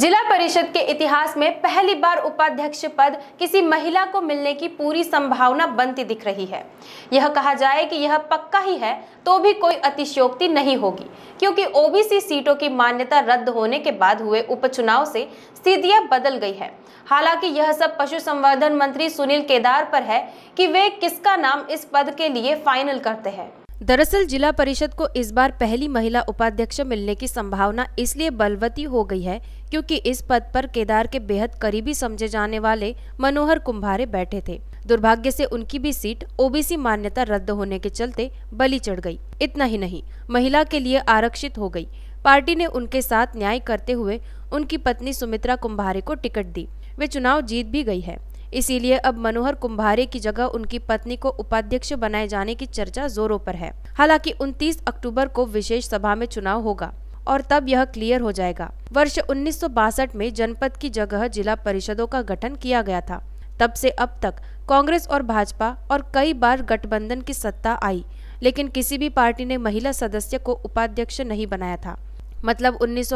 जिला परिषद के इतिहास में पहली बार उपाध्यक्ष पद किसी महिला को मिलने की पूरी संभावना बनती दिख रही है यह कहा जाए कि यह पक्का ही है तो भी कोई अतिशयोक्ति नहीं होगी क्योंकि ओबीसी सीटों की मान्यता रद्द होने के बाद हुए उपचुनाव से स्थितियां बदल गई है हालांकि यह सब पशु संवर्धन मंत्री सुनील केदार पर है कि वे किसका नाम इस पद के लिए फाइनल करते हैं दरअसल जिला परिषद को इस बार पहली महिला उपाध्यक्ष मिलने की संभावना इसलिए बलवती हो गई है क्योंकि इस पद पर केदार के बेहद करीबी समझे जाने वाले मनोहर कुंभारे बैठे थे दुर्भाग्य से उनकी भी सीट ओबीसी मान्यता रद्द होने के चलते बली चढ़ गई इतना ही नहीं महिला के लिए आरक्षित हो गई पार्टी ने उनके साथ न्याय करते हुए उनकी पत्नी सुमित्रा कुंभारे को टिकट दी वे चुनाव जीत भी गई है इसीलिए अब मनोहर कुंभारे की जगह उनकी पत्नी को उपाध्यक्ष बनाए जाने की चर्चा जोरों पर है हालांकि 29 अक्टूबर को विशेष सभा में चुनाव होगा और तब यह क्लियर हो जाएगा वर्ष उन्नीस में जनपद की जगह जिला परिषदों का गठन किया गया था तब से अब तक कांग्रेस और भाजपा और कई बार गठबंधन की सत्ता आई लेकिन किसी भी पार्टी ने महिला सदस्य को उपाध्यक्ष नहीं बनाया था मतलब उन्नीस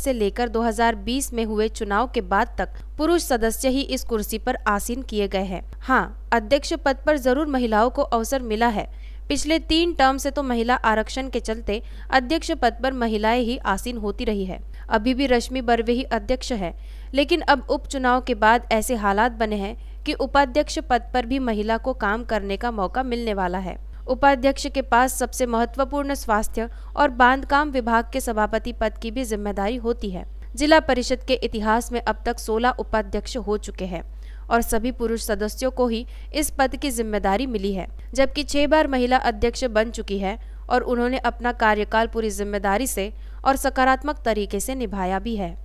से लेकर 2020 में हुए चुनाव के बाद तक पुरुष सदस्य ही इस कुर्सी पर आसीन किए गए हैं हाँ अध्यक्ष पद पर जरूर महिलाओं को अवसर मिला है पिछले तीन टर्म से तो महिला आरक्षण के चलते अध्यक्ष पद पर महिलाएं ही आसीन होती रही है अभी भी रश्मि बर्वे ही अध्यक्ष है लेकिन अब उपचुनाव के बाद ऐसे हालात बने हैं कि उपाध्यक्ष पद पर भी महिला को काम करने का मौका मिलने वाला है उपाध्यक्ष के पास सबसे महत्वपूर्ण स्वास्थ्य और बांधकाम विभाग के सभापति पद की भी जिम्मेदारी होती है जिला परिषद के इतिहास में अब तक 16 उपाध्यक्ष हो चुके हैं और सभी पुरुष सदस्यों को ही इस पद की जिम्मेदारी मिली है जबकि छह बार महिला अध्यक्ष बन चुकी है और उन्होंने अपना कार्यकाल पूरी जिम्मेदारी से और सकारात्मक तरीके से निभाया भी है